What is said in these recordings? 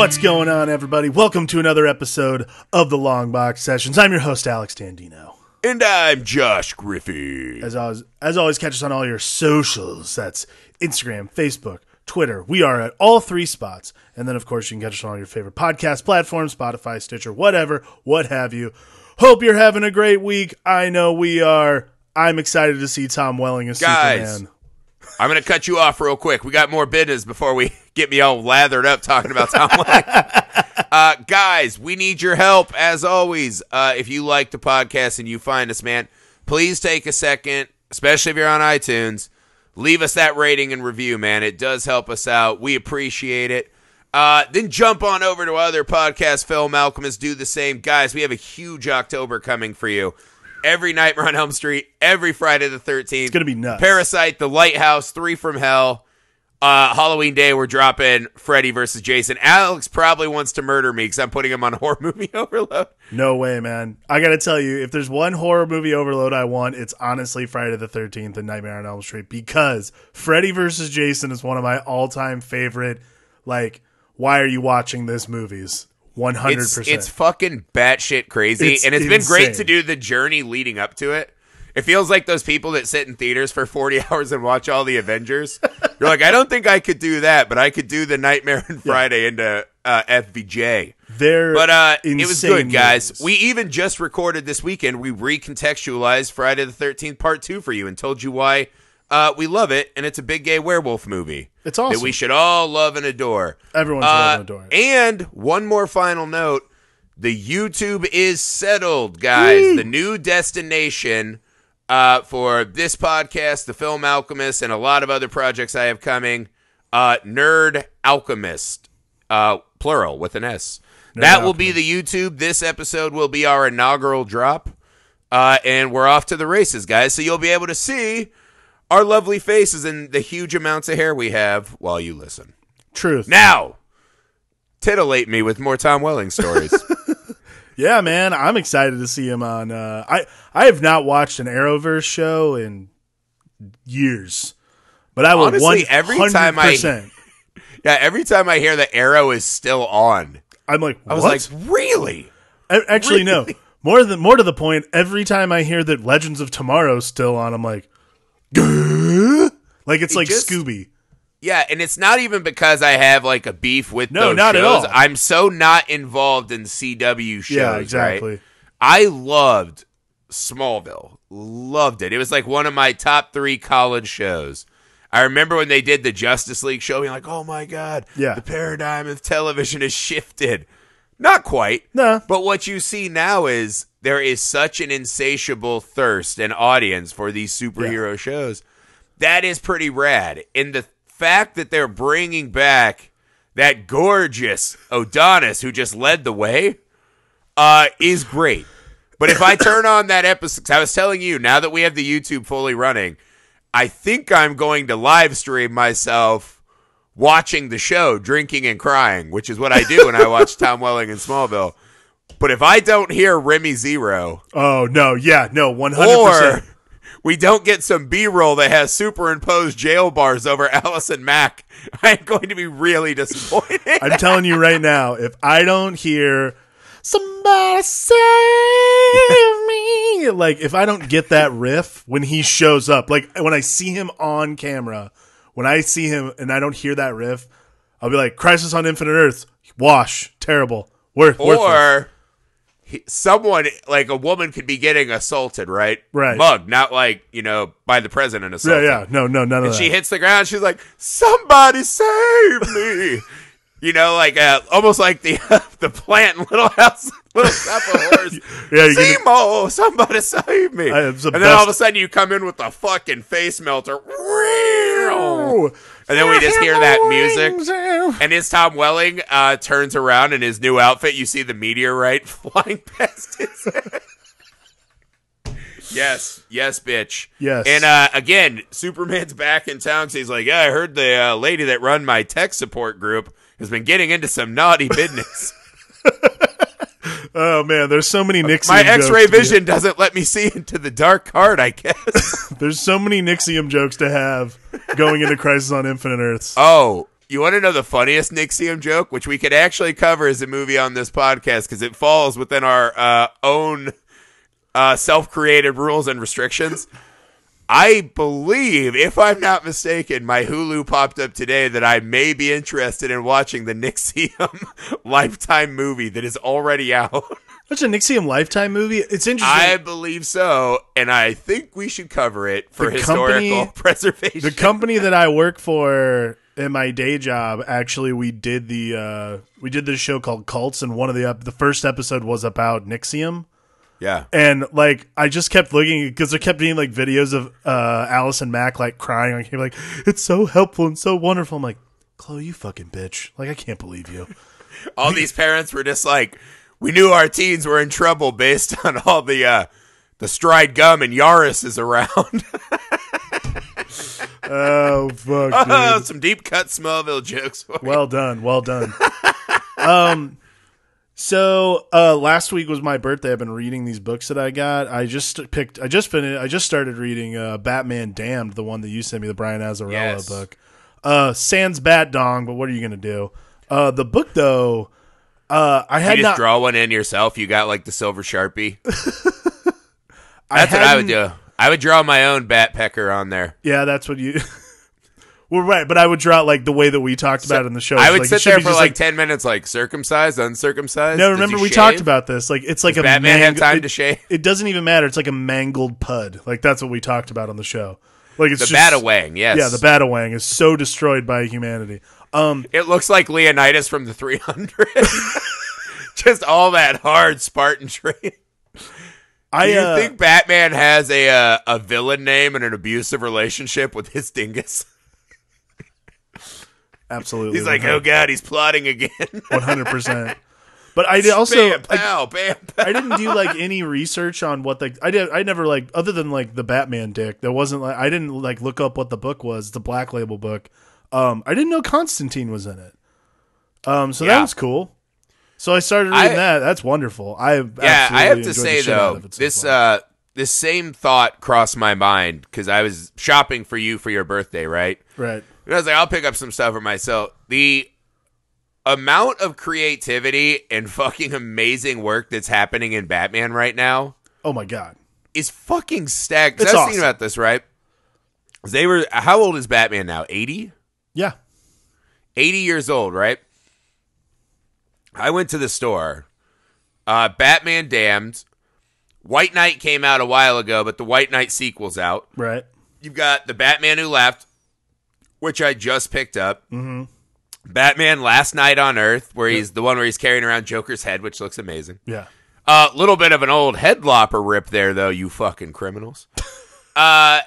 What's going on, everybody? Welcome to another episode of the Long Box Sessions. I'm your host, Alex Dandino. And I'm Josh Griffey. As always, as always, catch us on all your socials. That's Instagram, Facebook, Twitter. We are at all three spots. And then, of course, you can catch us on all your favorite podcast platforms, Spotify, Stitcher, whatever, what have you. Hope you're having a great week. I know we are. I'm excited to see Tom Welling as Guys, Superman. I'm going to cut you off real quick. We got more business before we get me all lathered up talking about Tom uh, guys, we need your help as always. Uh, if you like the podcast and you find us, man, please take a second, especially if you're on iTunes, leave us that rating and review, man. It does help us out. We appreciate it. Uh, then jump on over to other podcasts. Phil, Malcolm is Do the same, guys. We have a huge October coming for you every night we're on Elm Street, every Friday the 13th. It's going to be nuts. Parasite, The Lighthouse, Three from Hell uh, Halloween Day, we're dropping Freddy versus Jason. Alex probably wants to murder me because I'm putting him on horror movie overload. No way, man. I got to tell you, if there's one horror movie overload I want, it's honestly Friday the 13th and Nightmare on Elm Street because Freddy versus Jason is one of my all time favorite, like, why are you watching this movies? 100%. It's, it's fucking batshit crazy. It's and it's insane. been great to do the journey leading up to it. It feels like those people that sit in theaters for 40 hours and watch all the Avengers. You're like, I don't think I could do that, but I could do the Nightmare and Friday into uh, FVJ. There, but uh, it was good, guys. We even just recorded this weekend. We recontextualized Friday the Thirteenth Part Two for you and told you why uh, we love it, and it's a big gay werewolf movie. It's awesome that we should all love and adore. Everyone's uh, and adore. And one more final note: the YouTube is settled, guys. The new destination uh, for this podcast, The Film Alchemist, and a lot of other projects I have coming. Uh, Nerd Alchemist, uh, plural with an S. Nerd that Alchemist. will be the YouTube. This episode will be our inaugural drop. Uh, and we're off to the races, guys. So you'll be able to see our lovely faces and the huge amounts of hair we have while you listen. Truth. Now, titillate me with more Tom Welling stories. yeah, man, I'm excited to see him on. Uh, I I have not watched an Arrowverse show in years, but I will One every time I yeah every time I hear the Arrow is still on, I'm like, what? I was like, really? actually, really? no. More than more to the point, every time I hear that Legends of Tomorrow is still on, I'm like, Gah! like it's like just, Scooby. Yeah, and it's not even because I have like a beef with no, those not shows. At all. I'm so not involved in CW shows. Yeah, exactly. Right? I loved Smallville. Loved it. It was like one of my top three college shows. I remember when they did the Justice League show, being like, "Oh my god, yeah. the paradigm of television has shifted." Not quite, no. But what you see now is there is such an insatiable thirst and audience for these superhero yeah. shows. That is pretty rad. In the fact that they're bringing back that gorgeous Odonis who just led the way uh, is great. But if I turn on that episode, I was telling you, now that we have the YouTube fully running, I think I'm going to live stream myself watching the show, drinking and crying, which is what I do when I watch Tom Welling in Smallville. But if I don't hear Remy Zero, oh no, yeah, no, one hundred percent we don't get some B roll that has superimposed jail bars over Allison Mack, I'm going to be really disappointed. I'm telling you right now, if I don't hear somebody save me, like if I don't get that riff when he shows up, like when I see him on camera, when I see him and I don't hear that riff, I'll be like, Crisis on Infinite Earths, wash, terrible. Worth, or worthless someone like a woman could be getting assaulted, right? Right. Mugged, not like, you know, by the president assaulted. Yeah, yeah. No, no, none and of that. And she hits the ground. She's like, somebody save me. You know, like uh, almost like the uh, the plant in Little House, Little Shop of Horrors. yeah, you somebody save me! The and then all of a sudden, you come in with the fucking face melter, and then we just hear that music. And as Tom Welling uh, turns around in his new outfit, you see the meteorite flying past his head. Yes, yes, bitch. Yes. And uh, again, Superman's back in town. So he's like, yeah, I heard the uh, lady that run my tech support group has been getting into some naughty business. oh man, there's so many Nixium. My X-ray vision doesn't let me see into the dark card. I guess there's so many Nixium jokes to have going into Crisis on Infinite Earths. Oh, you want to know the funniest Nixium joke, which we could actually cover as a movie on this podcast because it falls within our uh, own uh, self-created rules and restrictions. I believe, if I'm not mistaken, my Hulu popped up today that I may be interested in watching the Nixium Lifetime movie that is already out. Such a Nixium Lifetime movie? It's interesting. I believe so, and I think we should cover it for the historical company, preservation. The company that I work for in my day job, actually, we did the uh, we did this show called Cults, and one of the uh, the first episode was about Nixium yeah. And like I just kept looking because there kept being like videos of uh Alice and Mac like crying on like it's so helpful and so wonderful. I'm like, Chloe, you fucking bitch. Like I can't believe you. all these parents were just like, We knew our teens were in trouble based on all the uh the stride gum and Yaris is around. oh fuck. Oh, some deep cut Smallville jokes. Well done, well done. um so uh, last week was my birthday. I've been reading these books that I got. I just picked. I just finished. I just started reading uh, Batman Damned, the one that you sent me, the Brian Azarello yes. book. Uh, sans bat dong, but what are you gonna do? Uh, the book though, uh, I had you just not- draw one in yourself. You got like the silver sharpie. that's I what I would do. I would draw my own bat pecker on there. Yeah, that's what you. Well, right, but I would draw it like the way that we talked about it in the show. I would like, sit there for like, like, ten minutes, like circumcised, uncircumcised. No, remember we shave? talked about this. Like it's like Does a Batman mang- time it, to shave. It doesn't even matter. It's like a mangled pud. Like that's what we talked about on the show. Like it's the Batawang. Yes, yeah, the Batawang is so destroyed by humanity. Um, it looks like Leonidas from the Three Hundred. just all that hard Spartan training. I Do you uh, think Batman has a uh, a villain name and an abusive relationship with his dingus. Absolutely. he's like, 100%. oh god, he's plotting again. One hundred percent. But I did also bam, pow, I, bam, pow. I didn't do like any research on what the I did I never like other than like the Batman dick. There wasn't like I didn't like look up what the book was, the black label book. Um I didn't know Constantine was in it. Um so yeah. that was cool. So I started reading I, that. That's wonderful. I Yeah, I have to say though, so this far. uh this same thought crossed my mind cuz I was shopping for you for your birthday, right? Right. I was like, I'll pick up some stuff for myself. The amount of creativity and fucking amazing work that's happening in Batman right now. Oh my god, is fucking stacked. I was awesome. thinking about this right. They were how old is Batman now? Eighty. Yeah, eighty years old, right? I went to the store. Uh, Batman Damned. White Knight came out a while ago, but the White Knight sequel's out. Right. You've got the Batman Who Left, which I just picked up. Mm-hmm. Batman Last Night on Earth, where he's the one where he's carrying around Joker's head, which looks amazing. Yeah. A uh, little bit of an old headlopper rip there, though, you fucking criminals. uh,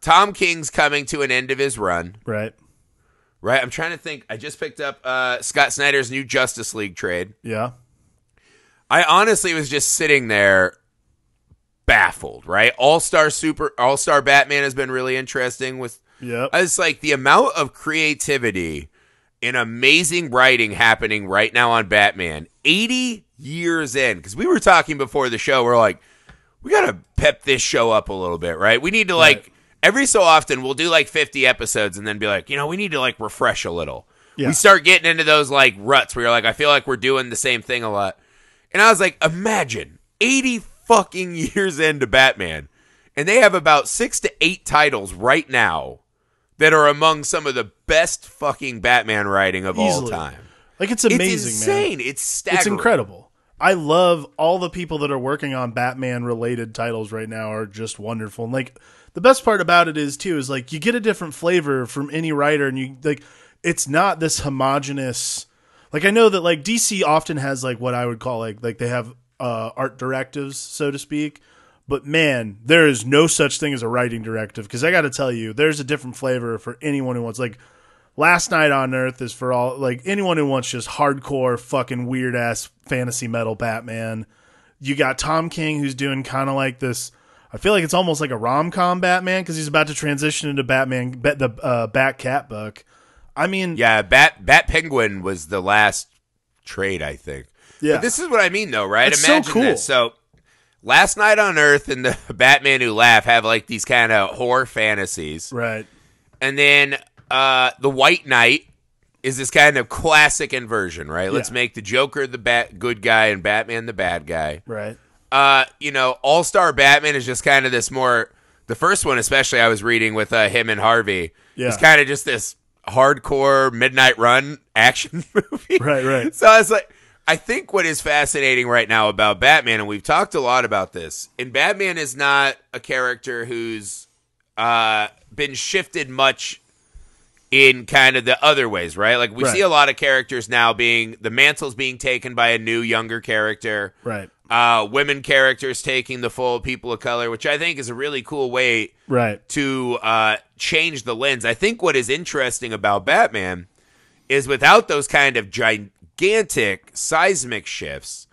Tom King's coming to an end of his run. Right. Right. I'm trying to think. I just picked up uh, Scott Snyder's new Justice League trade. Yeah. I honestly was just sitting there baffled, right? All Star Super, All Star Batman has been really interesting with yeah. It's like the amount of creativity and amazing writing happening right now on Batman. 80 years in, because we were talking before the show, we're like, we got to pep this show up a little bit, right? We need to like, right. every so often, we'll do like 50 episodes and then be like, you know, we need to like refresh a little. Yeah. We start getting into those like ruts where you're like, I feel like we're doing the same thing a lot. And I was like, imagine 80 fucking years into Batman, and they have about six to eight titles right now that are among some of the best fucking Batman writing of Easily. all time. Like it's amazing, it's insane. Man. It's staggering. It's incredible. I love all the people that are working on Batman related titles right now are just wonderful. And like the best part about it is too is like you get a different flavor from any writer and you like it's not this homogenous like I know that like DC often has like what I would call like like they have uh art directives so to speak but man, there is no such thing as a writing directive because I got to tell you, there's a different flavor for anyone who wants like Last Night on Earth is for all like anyone who wants just hardcore fucking weird ass fantasy metal Batman. You got Tom King who's doing kind of like this. I feel like it's almost like a rom com Batman because he's about to transition into Batman the uh, Bat Cat book. I mean, yeah, Bat Bat Penguin was the last trade I think. Yeah, but this is what I mean though, right? It's Imagine so cool. This. So Last Night on Earth and the Batman Who laugh have like these kind of horror fantasies. Right. And then uh, The White Knight is this kind of classic inversion, right? Yeah. Let's make the Joker the bat- good guy and Batman the bad guy. Right. Uh, you know, All Star Batman is just kind of this more. The first one, especially, I was reading with uh, him and Harvey. Yeah. It's kind of just this hardcore midnight run action movie. Right, right. So I was like, I think what is fascinating right now about Batman, and we've talked a lot about this, and Batman is not a character who's uh, been shifted much in kind of the other ways, right? Like we right. see a lot of characters now being the mantle's being taken by a new younger character. Right. Uh women characters taking the full people of color, which I think is a really cool way right to uh change the lens. I think what is interesting about Batman is without those kind of giant gigantic seismic shifts.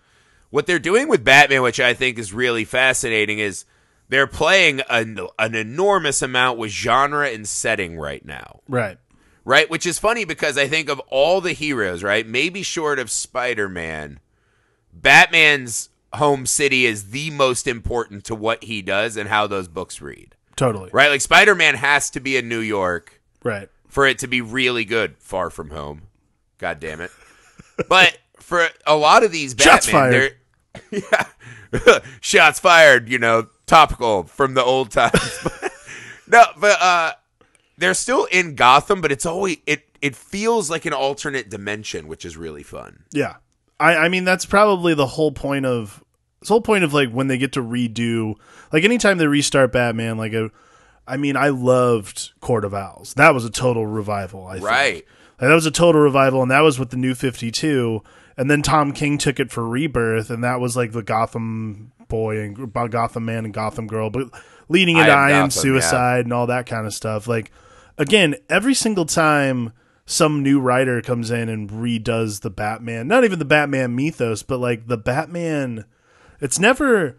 What they're doing with Batman, which I think is really fascinating, is they're playing an, an enormous amount with genre and setting right now. Right. Right. Which is funny because I think of all the heroes, right? Maybe short of Spider Man, Batman's home city is the most important to what he does and how those books read. Totally. Right? Like Spider Man has to be in New York. Right. For it to be really good, far from home. God damn it but for a lot of these Shots Batman, yeah, shots fired. You know, topical from the old times. no, but uh, they're still in Gotham, but it's always it it feels like an alternate dimension, which is really fun. Yeah, I I mean that's probably the whole point of this whole point of like when they get to redo like anytime they restart Batman, like a. Uh, I mean, I loved Court of Owls. That was a total revival. I right. Think. Like that was a total revival, and that was with the New Fifty Two. And then Tom King took it for Rebirth, and that was like the Gotham boy and uh, Gotham man and Gotham girl, but leading into I Am, Suicide yeah. and all that kind of stuff. Like again, every single time some new writer comes in and redoes the Batman, not even the Batman mythos, but like the Batman, it's never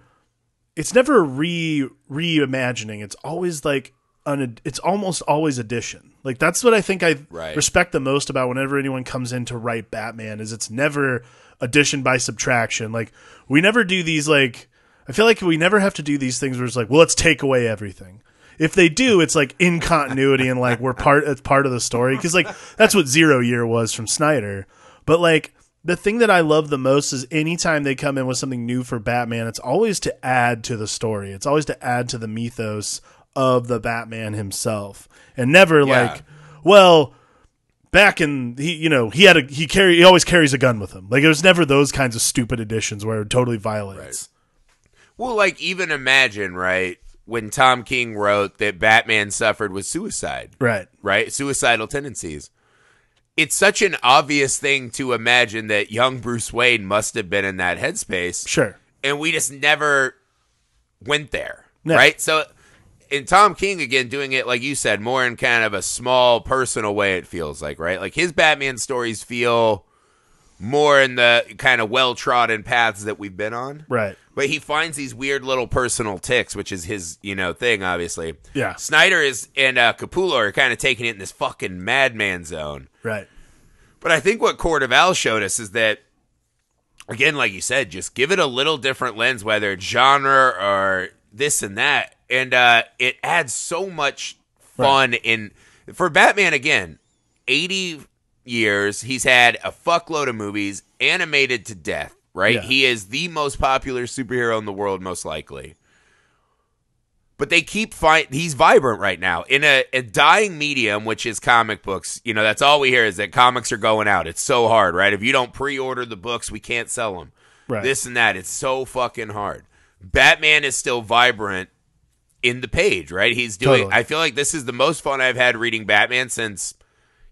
it's never re reimagining. It's always like an it's almost always addition. Like that's what I think I right. respect the most about whenever anyone comes in to write Batman is it's never addition by subtraction. Like we never do these like I feel like we never have to do these things where it's like, well, let's take away everything. If they do, it's like in continuity and like we're part it's part of the story because like that's what Zero Year was from Snyder. But like the thing that I love the most is anytime they come in with something new for Batman, it's always to add to the story. It's always to add to the mythos of the Batman himself, and never yeah. like, well, back in he you know he had a he carry he always carries a gun with him. Like it was never those kinds of stupid additions where it totally violates. Right. Well, like even imagine right when Tom King wrote that Batman suffered with suicide, right, right, suicidal tendencies. It's such an obvious thing to imagine that young Bruce Wayne must have been in that headspace. Sure. And we just never went there. Right? So and Tom King again doing it like you said, more in kind of a small personal way. It feels like right, like his Batman stories feel more in the kind of well trodden paths that we've been on, right? But he finds these weird little personal ticks, which is his you know thing, obviously. Yeah, Snyder is and uh, Capullo are kind of taking it in this fucking madman zone, right? But I think what Cordoval showed us is that again, like you said, just give it a little different lens, whether genre or this and that and uh, it adds so much fun right. in for Batman again. Eighty years, he's had a fuckload of movies, animated to death. Right, yeah. he is the most popular superhero in the world, most likely. But they keep fight. he's vibrant right now in a, a dying medium, which is comic books. You know, that's all we hear is that comics are going out. It's so hard, right? If you don't pre-order the books, we can't sell them. Right. This and that. It's so fucking hard. Batman is still vibrant in the page, right? He's doing. Totally. I feel like this is the most fun I've had reading Batman since,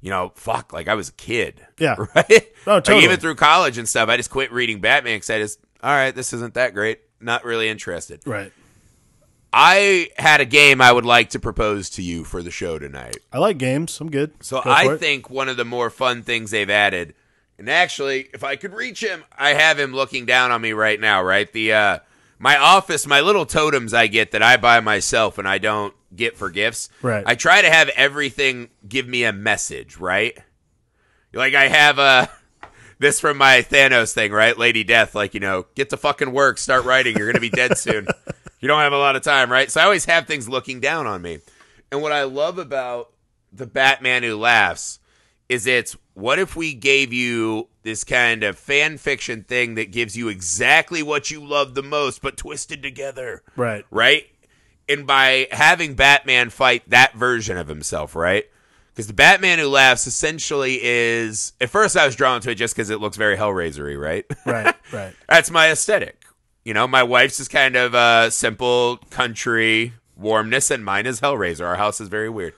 you know, fuck, like I was a kid. Yeah. Right. Oh, totally. Like even through college and stuff, I just quit reading Batman because I just, all right, this isn't that great. Not really interested. Right. I had a game I would like to propose to you for the show tonight. I like games. I'm good. So Go I think one of the more fun things they've added, and actually, if I could reach him, I have him looking down on me right now. Right. The uh, my office, my little totems I get that I buy myself and I don't get for gifts. Right. I try to have everything give me a message, right? Like I have uh, a this from my Thanos thing, right? Lady Death, like, you know, get to fucking work, start writing, you're gonna be dead soon. You don't have a lot of time, right? So I always have things looking down on me. And what I love about the Batman who laughs is it's what if we gave you this kind of fan fiction thing that gives you exactly what you love the most, but twisted together? Right. Right? And by having Batman fight that version of himself, right? Because the Batman who laughs essentially is. At first, I was drawn to it just because it looks very Hellraisery, right? Right, right. That's my aesthetic. You know, my wife's is kind of a uh, simple country warmness, and mine is Hellraiser. Our house is very weird.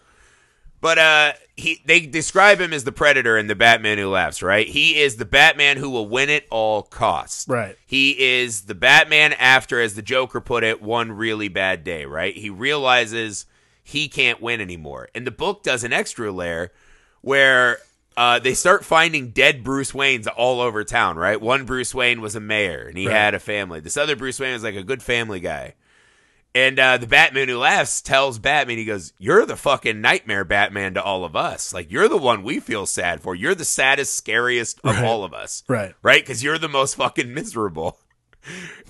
But uh, he they describe him as the predator and the Batman who laughs, right? He is the Batman who will win at all costs. Right. He is the Batman after, as the Joker put it, one really bad day, right? He realizes he can't win anymore. And the book does an extra layer where uh, they start finding dead Bruce Waynes all over town, right? One Bruce Wayne was a mayor and he right. had a family. This other Bruce Wayne was like a good family guy. And uh, the Batman who laughs tells Batman, he goes, You're the fucking nightmare Batman to all of us. Like, you're the one we feel sad for. You're the saddest, scariest of right. all of us. Right. Right? Because you're the most fucking miserable.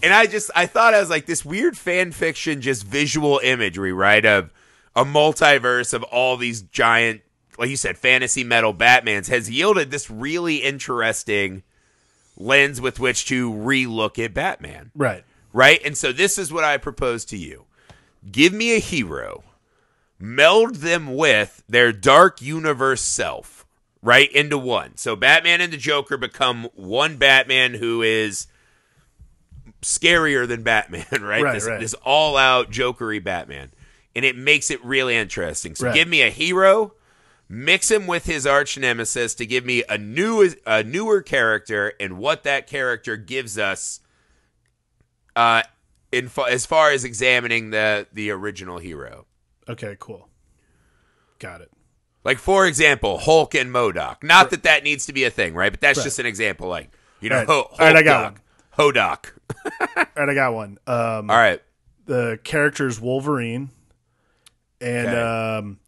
And I just, I thought I was like this weird fan fiction, just visual imagery, right? Of a multiverse of all these giant, like you said, fantasy metal Batmans has yielded this really interesting lens with which to relook at Batman. Right right? And so this is what I propose to you give me a hero, meld them with their dark universe self, right? Into one. So Batman and the Joker become one Batman who is scarier than Batman, right? right this, right. this all out jokery Batman. And it makes it really interesting. So right. give me a hero, mix him with his arch nemesis to give me a new a newer character and what that character gives us uh, in fa- as far as examining the the original hero. Okay, cool. Got it. Like for example, Hulk and Modoc. Not right. that that needs to be a thing, right? But that's right. just an example. Like you know, right. Hulk, All right, I got Hodoc. All right, I got one. Um, All right, the character's Wolverine, and okay. um,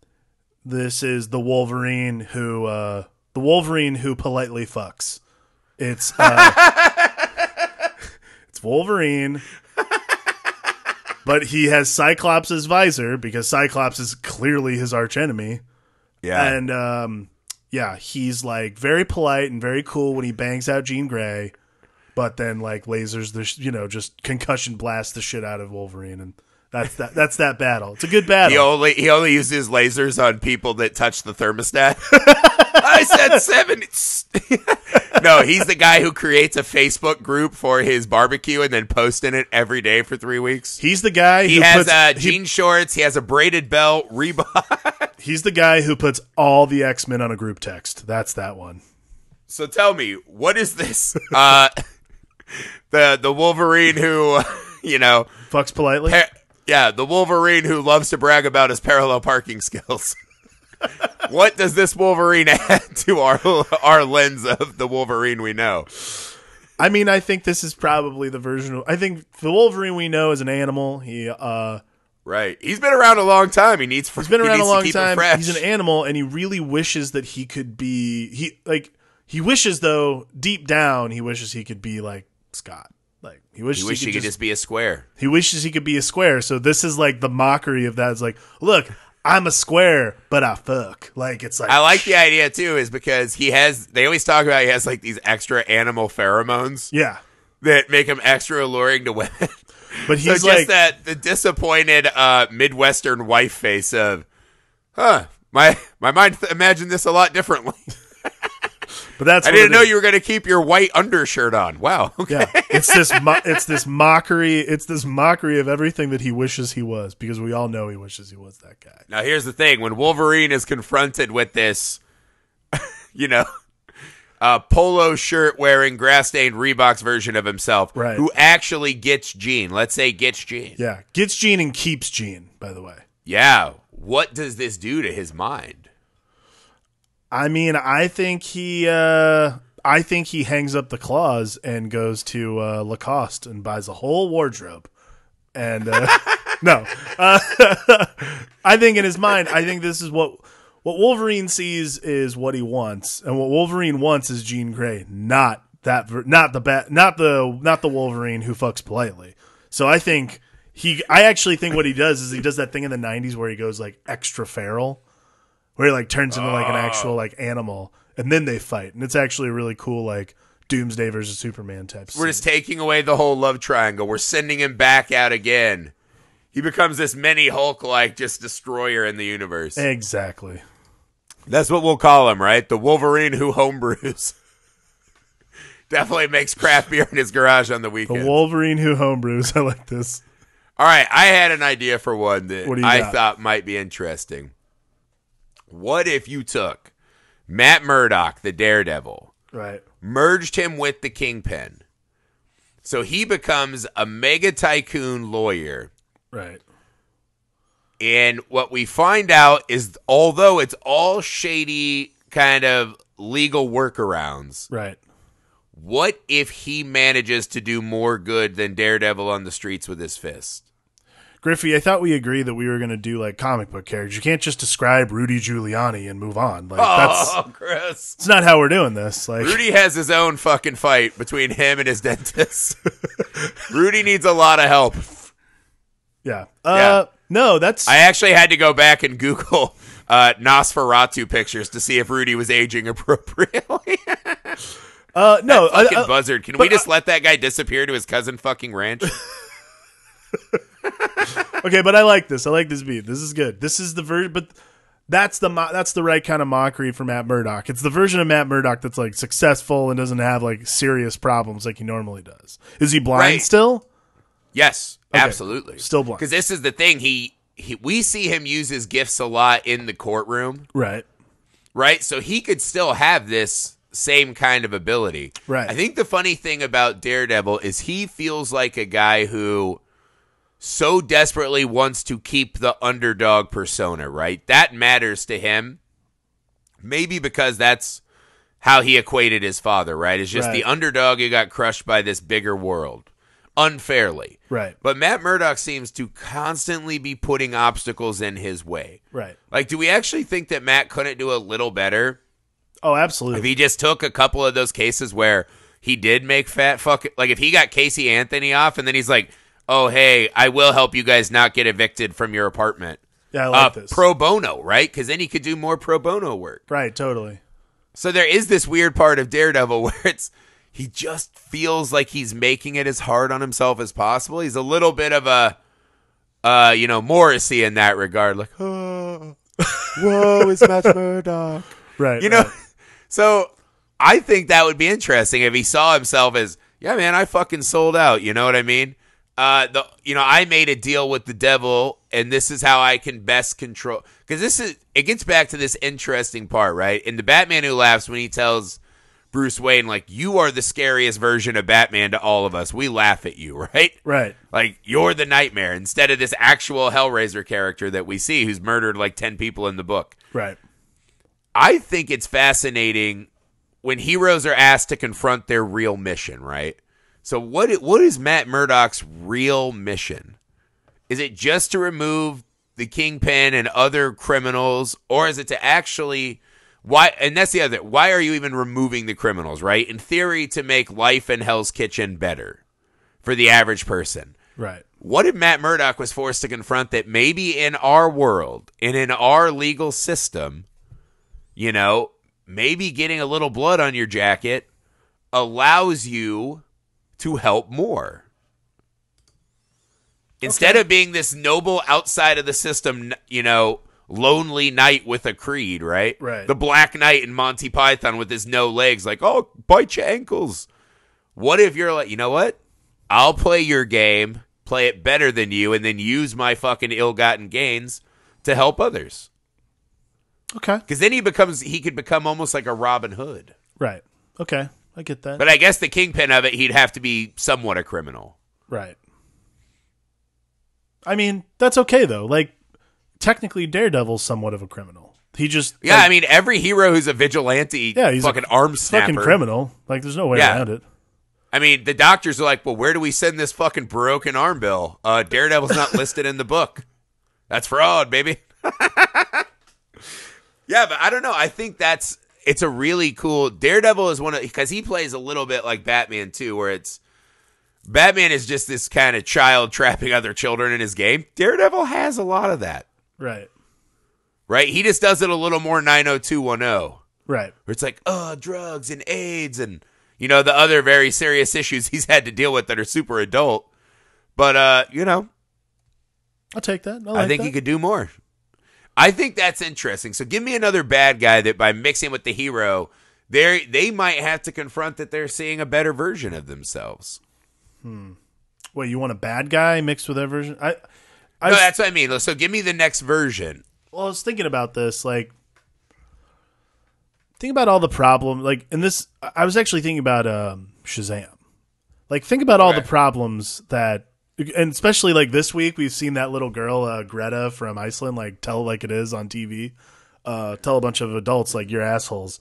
this is the Wolverine who uh, the Wolverine who politely fucks. It's uh, It's Wolverine. but he has Cyclops' visor because Cyclops is clearly his archenemy. Yeah. And um, yeah, he's like very polite and very cool when he bangs out Jean Grey, but then like lasers the sh- you know just concussion blasts the shit out of Wolverine and that's that that's that battle. It's a good battle. He only he only uses lasers on people that touch the thermostat. I said seven. no, he's the guy who creates a Facebook group for his barbecue and then posts in it every day for three weeks. He's the guy. He has puts, uh, jean shorts. He has a braided belt. Reebok. he's the guy who puts all the X Men on a group text. That's that one. So tell me, what is this? Uh, the the Wolverine who, you know, fucks politely. yeah, the Wolverine who loves to brag about his parallel parking skills what does this Wolverine add to our our lens of the Wolverine we know? I mean, I think this is probably the version of, I think the Wolverine we know is an animal. He uh Right. He's been around a long time. He needs He's been around he a long time. He's an animal and he really wishes that he could be he like he wishes though deep down he wishes he could be like Scott. Like he wishes he, wish he, could, he could just, just, be a square. He wishes he could be a square. So this is like the mockery of that. It's like, look, I'm a square, but I fuck. Like it's like I like the idea too, is because he has. They always talk about he has like these extra animal pheromones. Yeah, that make him extra alluring to women. But he's so like that the disappointed uh, midwestern wife face of, huh? My my mind th- imagined this a lot differently. But that's I didn't know is. you were going to keep your white undershirt on. Wow. Okay. Yeah, it's this mo- it's this mockery. It's this mockery of everything that he wishes he was because we all know he wishes he was that guy. Now here's the thing: when Wolverine is confronted with this, you know, uh, polo shirt wearing grass stained Reeboks version of himself, right. who actually gets Gene. Let's say gets Gene. Yeah, gets Gene and keeps Gene. By the way. Yeah. What does this do to his mind? I mean, I think he, uh, I think he hangs up the claws and goes to uh, Lacoste and buys a whole wardrobe. And uh, no, uh, I think in his mind, I think this is what what Wolverine sees is what he wants, and what Wolverine wants is Jean Grey, not that, not the bat, not the not the Wolverine who fucks politely. So I think he, I actually think what he does is he does that thing in the '90s where he goes like extra feral where he like turns into like an actual ah. like animal, and then they fight, and it's actually really cool like Doomsday versus Superman type. We're scene. just taking away the whole love triangle. We're sending him back out again. He becomes this mini Hulk like just destroyer in the universe. Exactly. That's what we'll call him, right? The Wolverine who homebrews. Definitely makes craft beer in his garage on the weekend. The Wolverine who homebrews. I like this. All right, I had an idea for one that I got? thought might be interesting. What if you took Matt Murdock, the Daredevil, right, merged him with the Kingpin, so he becomes a mega tycoon lawyer, right? And what we find out is, although it's all shady kind of legal workarounds, right? What if he manages to do more good than Daredevil on the streets with his fist? Griffey, I thought we agreed that we were going to do like comic book characters. You can't just describe Rudy Giuliani and move on. Like oh, that's Chris, it's not how we're doing this. Like Rudy has his own fucking fight between him and his dentist. Rudy needs a lot of help. Yeah. Uh, yeah. No, that's. I actually had to go back and Google uh, Nosferatu pictures to see if Rudy was aging appropriately. uh, no, that fucking uh, buzzard. Can we just let that guy disappear to his cousin fucking ranch? okay, but I like this. I like this beat. This is good. This is the version, but that's the mo- that's the right kind of mockery for Matt Murdock. It's the version of Matt Murdock that's like successful and doesn't have like serious problems like he normally does. Is he blind right. still? Yes, okay. absolutely. Still blind. Because this is the thing. He, he we see him use his gifts a lot in the courtroom. Right. Right. So he could still have this same kind of ability. Right. I think the funny thing about Daredevil is he feels like a guy who so desperately wants to keep the underdog persona, right? That matters to him. Maybe because that's how he equated his father, right? It's just right. the underdog who got crushed by this bigger world unfairly. Right. But Matt Murdock seems to constantly be putting obstacles in his way. Right. Like, do we actually think that Matt couldn't do a little better? Oh, absolutely. If he just took a couple of those cases where he did make fat fuck, like if he got Casey Anthony off and then he's like, oh hey, I will help you guys not get evicted from your apartment. Yeah, I like uh, this pro bono, right? Because then he could do more pro bono work. Right, totally. So there is this weird part of Daredevil where it's he just feels like he's making it as hard on himself as possible. He's a little bit of a, uh, you know, Morrissey in that regard. Like, oh, whoa, it's Matt Murdock. Right. You know, right. so I think that would be interesting if he saw himself as, yeah, man, I fucking sold out. You know what I mean? uh, the you know I made a deal with the devil, and this is how I can best control. Because this is it gets back to this interesting part, right? In the Batman Who Laughs, when he tells Bruce Wayne, like, "You are the scariest version of Batman to all of us. We laugh at you, right? Right? Like you're the nightmare instead of this actual Hellraiser character that we see, who's murdered like ten people in the book, right? I think it's fascinating when heroes are asked to confront their real mission, right? So what what is Matt Murdock's real mission? Is it just to remove the kingpin and other criminals or is it to actually why and that's the other why are you even removing the criminals, right? In theory to make life in Hell's Kitchen better for the average person. Right. What if Matt Murdock was forced to confront that maybe in our world and in our legal system, you know, maybe getting a little blood on your jacket allows you to help more. Instead okay. of being this noble outside of the system, you know, lonely knight with a creed, right? Right. The black knight in Monty Python with his no legs, like, oh, bite your ankles. What if you're like, you know what? I'll play your game, play it better than you, and then use my fucking ill gotten gains to help others. Okay. Because then he becomes, he could become almost like a Robin Hood. Right. Okay. I get that. But I guess the kingpin of it, he'd have to be somewhat a criminal. Right. I mean, that's okay though. Like technically Daredevil's somewhat of a criminal. He just Yeah, like, I mean every hero who's a vigilante yeah, he's fucking a arm snapper. Fucking criminal. Like there's no way yeah. around it. I mean, the doctors are like, "Well, where do we send this fucking broken arm bill?" Uh Daredevil's not listed in the book. That's fraud, baby. yeah, but I don't know. I think that's it's a really cool Daredevil is one of because he plays a little bit like Batman too, where it's Batman is just this kind of child trapping other children in his game. Daredevil has a lot of that. Right. Right? He just does it a little more 90210. Right. Where it's like, oh, drugs and AIDS and you know, the other very serious issues he's had to deal with that are super adult. But uh, you know. I'll take that. I, like I think that. he could do more. I think that's interesting. So give me another bad guy that by mixing with the hero, they they might have to confront that they're seeing a better version of themselves. Hmm. Wait, you want a bad guy mixed with that version? I, I no, that's what I mean. So give me the next version. Well, I was thinking about this, like. Think about all the problem, like in this. I was actually thinking about um, Shazam. Like, think about all the problems that and especially like this week we've seen that little girl uh, greta from iceland like tell like it is on tv uh, tell a bunch of adults like you're assholes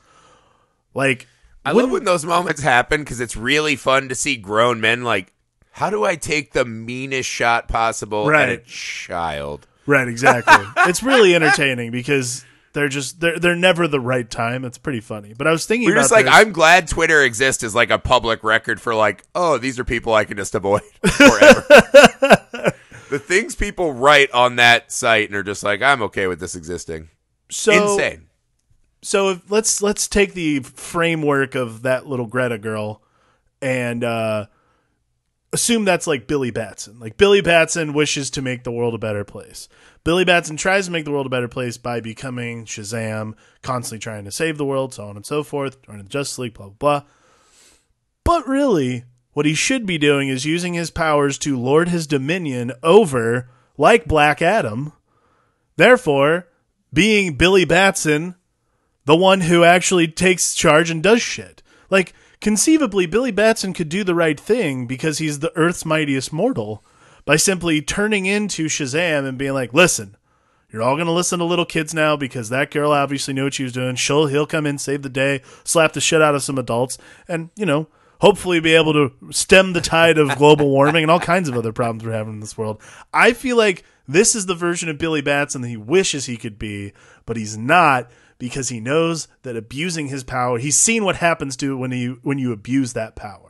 like i when, love when those moments happen because it's really fun to see grown men like how do i take the meanest shot possible right. at a child right exactly it's really entertaining because they're just they're they're never the right time. It's pretty funny. But I was thinking, we're just like, this. I'm glad Twitter exists as like a public record for like, oh, these are people I can just avoid forever. the things people write on that site and are just like, I'm okay with this existing. So insane. So if, let's let's take the framework of that little Greta girl, and uh, assume that's like Billy Batson. Like Billy Batson wishes to make the world a better place. Billy Batson tries to make the world a better place by becoming Shazam, constantly trying to save the world, so on and so forth, joining the Justice League, blah, blah, blah. But really, what he should be doing is using his powers to lord his dominion over, like Black Adam. Therefore, being Billy Batson, the one who actually takes charge and does shit. Like, conceivably, Billy Batson could do the right thing because he's the Earth's mightiest mortal by simply turning into Shazam and being like, listen, you're all going to listen to little kids now because that girl obviously knew what she was doing. She'll, he'll come in, save the day, slap the shit out of some adults, and, you know, hopefully be able to stem the tide of global warming and all kinds of other problems we're having in this world. I feel like this is the version of Billy Batson that he wishes he could be, but he's not because he knows that abusing his power, he's seen what happens to when you when you abuse that power.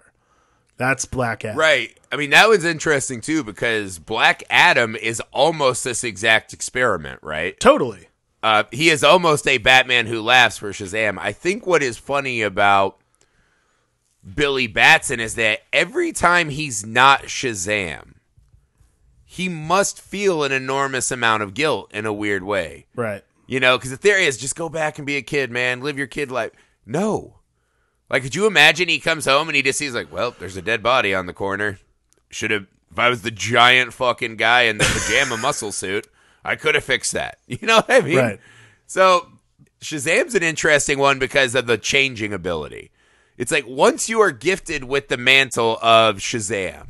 That's Black Adam. Right. I mean, that was interesting too because Black Adam is almost this exact experiment, right? Totally. Uh, he is almost a Batman who laughs for Shazam. I think what is funny about Billy Batson is that every time he's not Shazam, he must feel an enormous amount of guilt in a weird way. Right. You know, because the theory is just go back and be a kid, man. Live your kid life. No, like, could you imagine he comes home and he just sees like, well, there's a dead body on the corner. Should have. If I was the giant fucking guy in the pajama muscle suit, I could have fixed that. You know what I mean? Right. So Shazam's an interesting one because of the changing ability. It's like once you are gifted with the mantle of Shazam,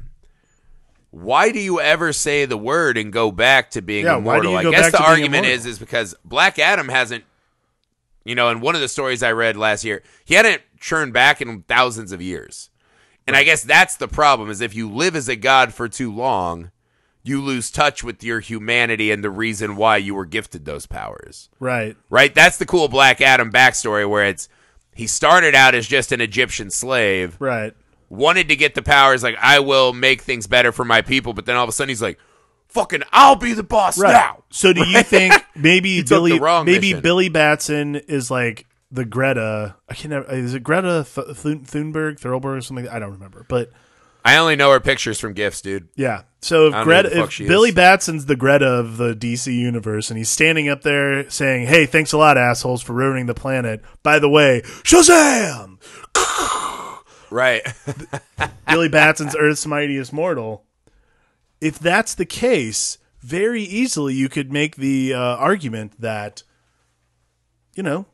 why do you ever say the word and go back to being yeah, immortal? I guess the argument is is because Black Adam hasn't you know, in one of the stories I read last year, he hadn't churn back in thousands of years. And right. I guess that's the problem is if you live as a god for too long, you lose touch with your humanity and the reason why you were gifted those powers. Right. Right? That's the cool Black Adam backstory where it's he started out as just an Egyptian slave. Right. Wanted to get the powers like I will make things better for my people, but then all of a sudden he's like fucking I'll be the boss right. now. So do you think maybe Billy maybe mission. Billy Batson is like the Greta. I can't. Remember, is it Greta Th- Thunberg, or something? I don't remember. But I only know her pictures from gifts, dude. Yeah. So if Greta, if Billy is. Batson's the Greta of the DC universe, and he's standing up there saying, "Hey, thanks a lot, assholes, for ruining the planet." By the way, Shazam! Right. Billy Batson's Earth's Mightiest Mortal. If that's the case, very easily you could make the uh, argument that, you know,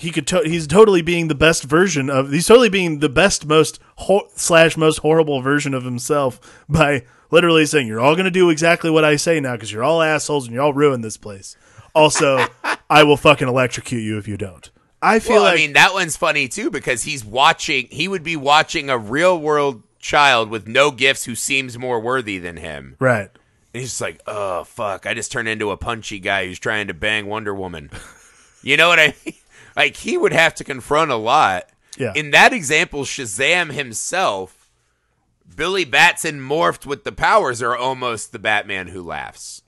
he could to- he's totally being the best version of he's totally being the best most ho- slash most horrible version of himself by literally saying you're all going to do exactly what I say now because you're all assholes and you all ruined this place. Also, I will fucking electrocute you if you don't. I feel well, like I mean that one's funny too because he's watching he would be watching a real world child with no gifts who seems more worthy than him. Right. And he's just like, "Oh fuck, I just turned into a punchy guy who's trying to bang Wonder Woman." You know what I mean? Like he would have to confront a lot. Yeah. In that example, Shazam himself, Billy Batson morphed with the powers are almost the Batman who laughs.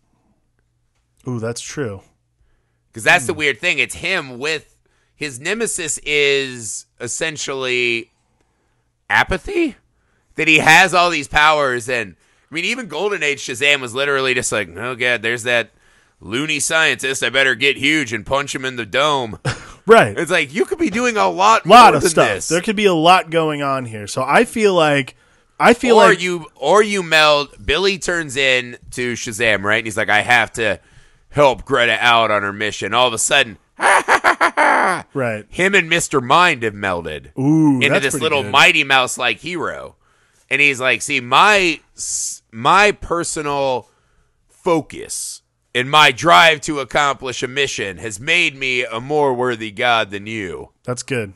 Ooh, that's true. Because that's mm. the hmm. weird thing. It's him with his nemesis is essentially apathy that he has all these powers and I mean even Golden Age Shazam was literally just like, "Oh god, there's that loony scientist. I better get huge and punch him in the dome." Right. It's like you could be doing a lot, lot of stuff. This. There could be a lot going on here. So I feel like I feel or like you or you meld Billy turns in to Shazam, right? And he's like, I have to help Greta out on her mission. All of a sudden, right? Him and Mister Mind have melded Ooh, into this little good. Mighty Mouse like hero, and he's like, see my my personal focus and my drive to accomplish a mission has made me a more worthy god than you. That's good.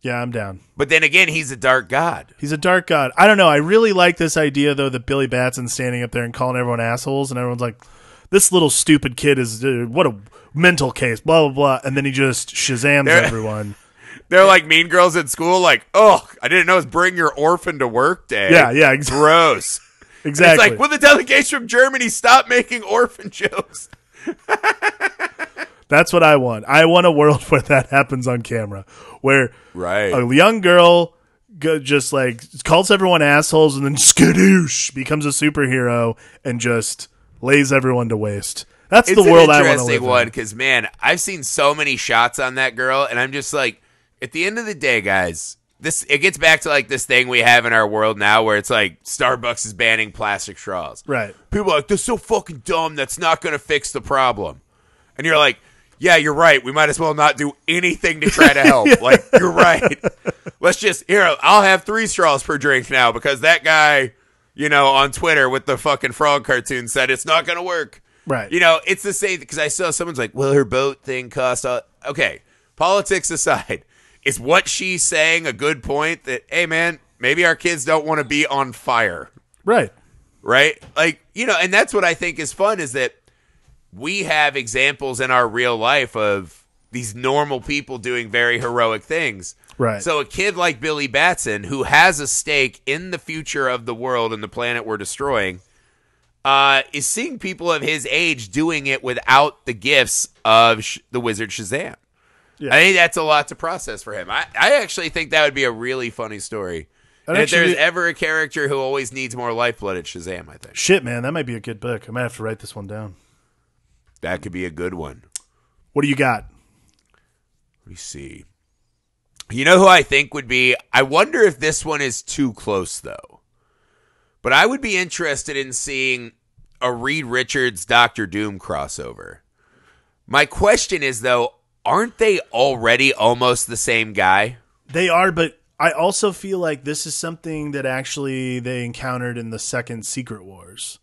Yeah, I'm down. But then again, he's a dark god. He's a dark god. I don't know. I really like this idea though that Billy Batson's standing up there and calling everyone assholes, and everyone's like, "This little stupid kid is uh, what a mental case." Blah blah blah, and then he just shazams they're, everyone. They're like mean girls at school, like, "Oh, I didn't know it's bring your orphan to work day." Yeah, yeah, exactly. gross. Exactly. It's like, will the delegates from Germany stop making orphan jokes? That's what I want. I want a world where that happens on camera, where right. a young girl just like calls everyone assholes and then skadoosh becomes a superhero and just lays everyone to waste. That's it's the world I want to live one, Because man, I've seen so many shots on that girl, and I'm just like, at the end of the day, guys, this it gets back to like this thing we have in our world now where it's like Starbucks is banning plastic straws. Right. People are like, they're so fucking dumb, that's not gonna fix the problem. And you're like, yeah, you're right. We might as well not do anything to try to help. yeah. Like, you're right. Let's just here, I'll have three straws per drink now because that guy, you know, on Twitter with the fucking frog cartoon said it's not gonna work. Right. You know, it's the same because I saw someone's like, well, her boat thing cost. All-. Okay. Politics aside, is what she's saying a good point that hey man maybe our kids don't want to be on fire right right like you know and that's what i think is fun is that we have examples in our real life of these normal people doing very heroic things right so a kid like billy batson who has a stake in the future of the world and the planet we're destroying uh, is seeing people of his age doing it without the gifts of sh- the wizard shazam yeah. I think that's a lot to process for him. I, I actually think that would be a really funny story. And if there's ever a character who always needs more lifeblood, it's Shazam, I think. Shit, man, that might be a good book. I might have to write this one down. That could be a good one. What do you got? Let me see. You know who I think would be? I wonder if this one is too close, though. But I would be interested in seeing a Reed Richards Doctor Doom crossover. My question is, though, aren't they already almost the same guy? They are, but I also feel like this is something that actually they encountered in the second Secret Wars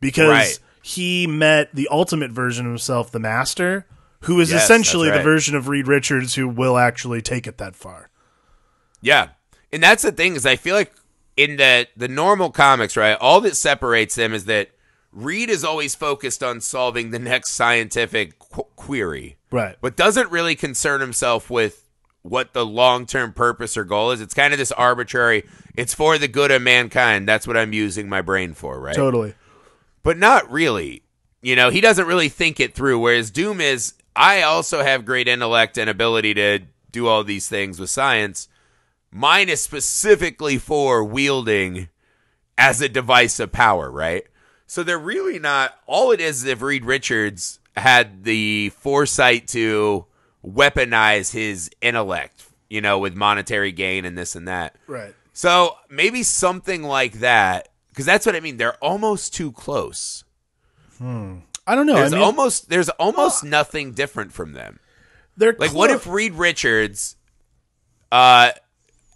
because right. he met the ultimate version of himself, the Master, who is yes, essentially right. the version of Reed Richards who will actually take it that far. Yeah. And that's the thing is I feel like in the the normal comics, right? All that separates them is that Reed is always focused on solving the next scientific qu- query, right? But doesn't really concern himself with what the long term purpose or goal is. It's kind of this arbitrary. It's for the good of mankind. That's what I'm using my brain for, right? Totally. But not really. You know, he doesn't really think it through. Whereas Doom is, I also have great intellect and ability to do all these things with science. Mine is specifically for wielding as a device of power, right? So they're really not. All it is, is if Reed Richards had the foresight to weaponize his intellect, you know, with monetary gain and this and that. Right. So maybe something like that, because that's what I mean. They're almost too close. Hmm. I don't know. There's I mean, almost there's almost nothing different from them. They're like, what if Reed Richards, uh,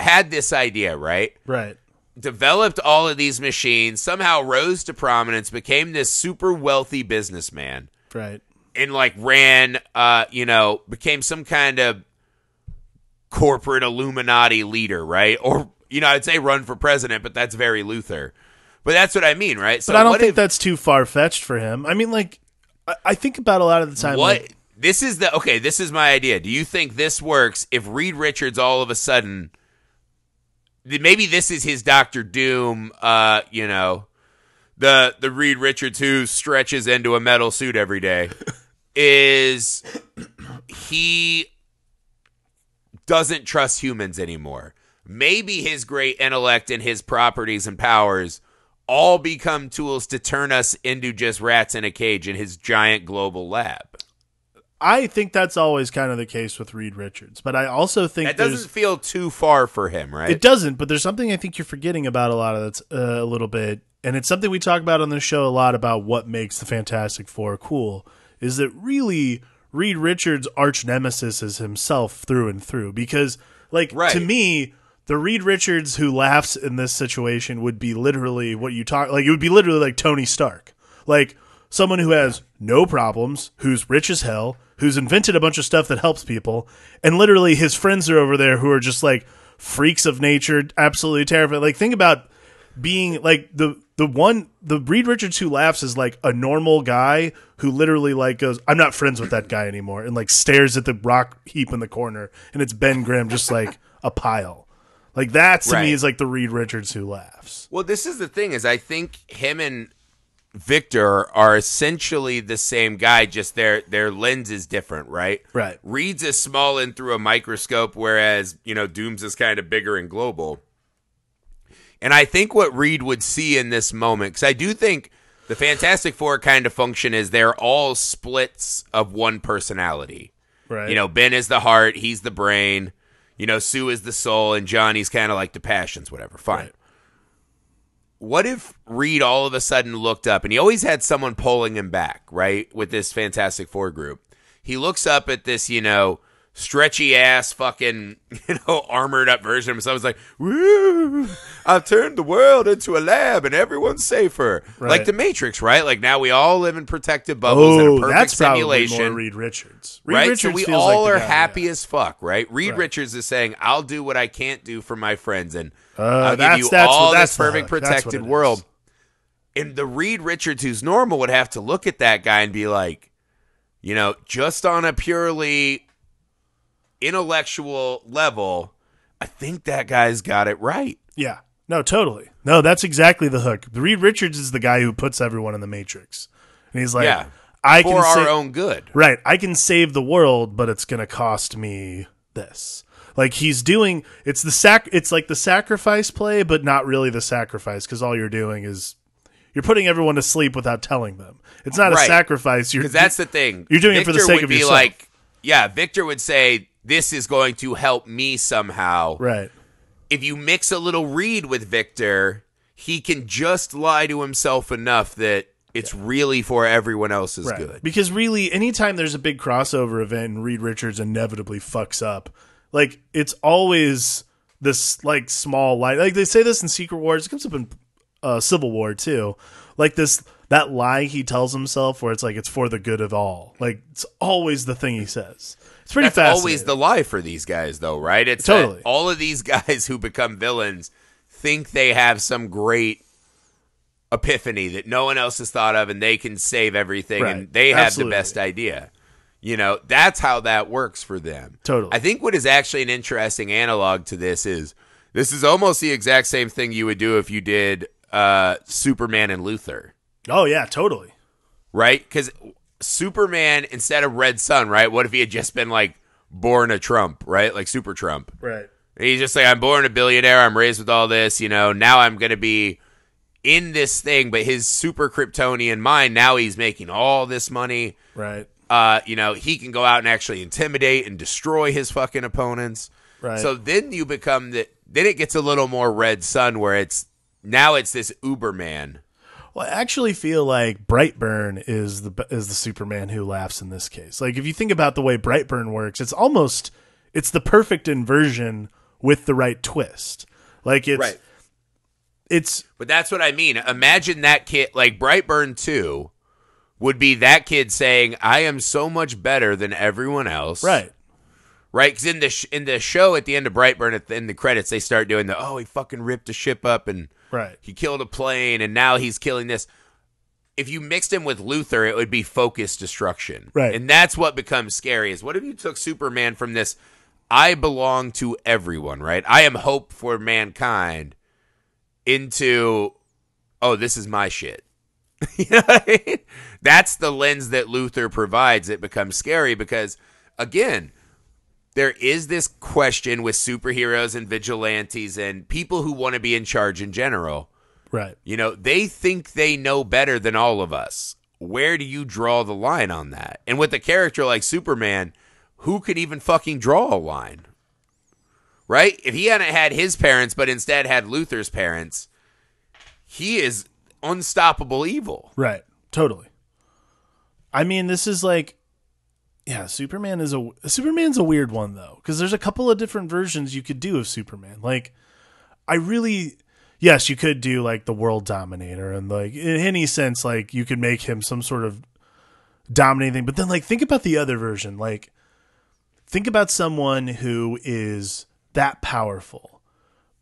had this idea, right? Right developed all of these machines, somehow rose to prominence, became this super wealthy businessman. Right. And like ran uh, you know, became some kind of corporate Illuminati leader, right? Or you know, I'd say run for president, but that's very Luther. But that's what I mean, right? So but I don't think if, that's too far fetched for him. I mean, like I, I, think about a lot of the time what like, this is the okay, this is my idea. Do you think this works if Reed Richards all of a sudden maybe this is his Doctor Doom. Uh, you know, the the Reed Richards who stretches into a metal suit every day is he doesn't trust humans anymore. Maybe his great intellect and his properties and powers all become tools to turn us into just rats in a cage in his giant global lab. I think that's always kind of the case with Reed Richards, but I also think it doesn't feel too far for him, right? It doesn't, but there's something I think you're forgetting about a lot of that's uh, a little bit, and it's something we talk about on the show a lot about what makes the Fantastic Four cool. Is that really Reed Richards' arch nemesis is himself through and through? Because, like, right. to me, the Reed Richards who laughs in this situation would be literally what you talk like. It would be literally like Tony Stark, like someone who has no problems, who's rich as hell, who's invented a bunch of stuff that helps people, and literally his friends are over there who are just like freaks of nature, absolutely terrified. Like think about being like the the one the Reed Richards who laughs is like a normal guy who literally like goes, I'm not friends with that guy anymore, and like stares at the rock heap in the corner, and it's Ben Grimm just like a pile. Like that to right. me is like the Reed Richards who laughs. Well, this is the thing is I think him and Victor are essentially the same guy, just their their lens is different, right? Right. Reed's is small and through a microscope, whereas you know Doom's is kind of bigger and global. And I think what Reed would see in this moment, because I do think the Fantastic Four kind of function is they're all splits of one personality. Right. You know, Ben is the heart, he's the brain. You know, Sue is the soul, and Johnny's kind of like the passions, whatever. Fine. Right what if Reed all of a sudden looked up and he always had someone pulling him back, right? With this Fantastic Four group. He looks up at this, you know, stretchy ass fucking, you know, armored up version of himself. like, woo, I've turned the world into a lab and everyone's safer. Right. Like the Matrix, right? Like now we all live in protective bubbles oh, in a perfect that's simulation. more Reed Richards. Reed right? Richards so we all like are guy, happy yeah. as fuck, right? Reed right. Richards is saying, I'll do what I can't do for my friends and – uh, I'll give you that's, all that's, this perfect protected world. Is. And the Reed Richards, who's normal, would have to look at that guy and be like, you know, just on a purely intellectual level, I think that guy's got it right. Yeah. No, totally. No, that's exactly the hook. Reed Richards is the guy who puts everyone in the matrix. And he's like, yeah, I for can our sa- own good. Right. I can save the world, but it's going to cost me this. Like he's doing it's the sac it's like the sacrifice play, but not really the sacrifice because all you're doing is you're putting everyone to sleep without telling them. It's not right. a sacrifice. Because that's the thing. You're doing Victor it for the sake of yourself. Like, yeah, Victor would say this is going to help me somehow. Right. If you mix a little read with Victor, he can just lie to himself enough that it's yeah. really for everyone else's right. good. Because really, anytime there's a big crossover event and Reed Richards inevitably fucks up, like it's always this like small lie. Like they say this in Secret Wars. It comes up in uh, Civil War too. Like this that lie he tells himself, where it's like it's for the good of all. Like it's always the thing he says. It's pretty. fast. always the lie for these guys, though, right? It's totally all of these guys who become villains think they have some great epiphany that no one else has thought of, and they can save everything, right. and they have Absolutely. the best idea. You know, that's how that works for them. Totally. I think what is actually an interesting analog to this is this is almost the exact same thing you would do if you did uh, Superman and Luther. Oh, yeah, totally. Right? Because Superman, instead of Red Sun, right? What if he had just been like born a Trump, right? Like Super Trump. Right. he's just like, I'm born a billionaire. I'm raised with all this. You know, now I'm going to be in this thing, but his super Kryptonian mind, now he's making all this money. Right. Uh, you know, he can go out and actually intimidate and destroy his fucking opponents. Right. So then you become that. then it gets a little more red sun where it's now it's this Uberman. Well, I actually feel like Brightburn is the is the Superman who laughs in this case. Like if you think about the way Brightburn works, it's almost it's the perfect inversion with the right twist. Like it's right. it's But that's what I mean. Imagine that kid like Brightburn 2 would be that kid saying, "I am so much better than everyone else." Right. Right, because in the sh- in the show at the end of Brightburn, at the, in the credits, they start doing the oh he fucking ripped a ship up and right he killed a plane and now he's killing this. If you mixed him with Luther, it would be focused destruction. Right, and that's what becomes scary. Is what if you took Superman from this? I belong to everyone. Right, I am hope for mankind. Into oh, this is my shit. That's the lens that Luther provides. It becomes scary because, again, there is this question with superheroes and vigilantes and people who want to be in charge in general. Right. You know, they think they know better than all of us. Where do you draw the line on that? And with a character like Superman, who could even fucking draw a line? Right? If he hadn't had his parents, but instead had Luther's parents, he is unstoppable evil. Right. Totally. I mean, this is like yeah, Superman is a Superman's a weird one though, cuz there's a couple of different versions you could do of Superman. Like I really yes, you could do like the world dominator and like in any sense like you could make him some sort of dominating but then like think about the other version. Like think about someone who is that powerful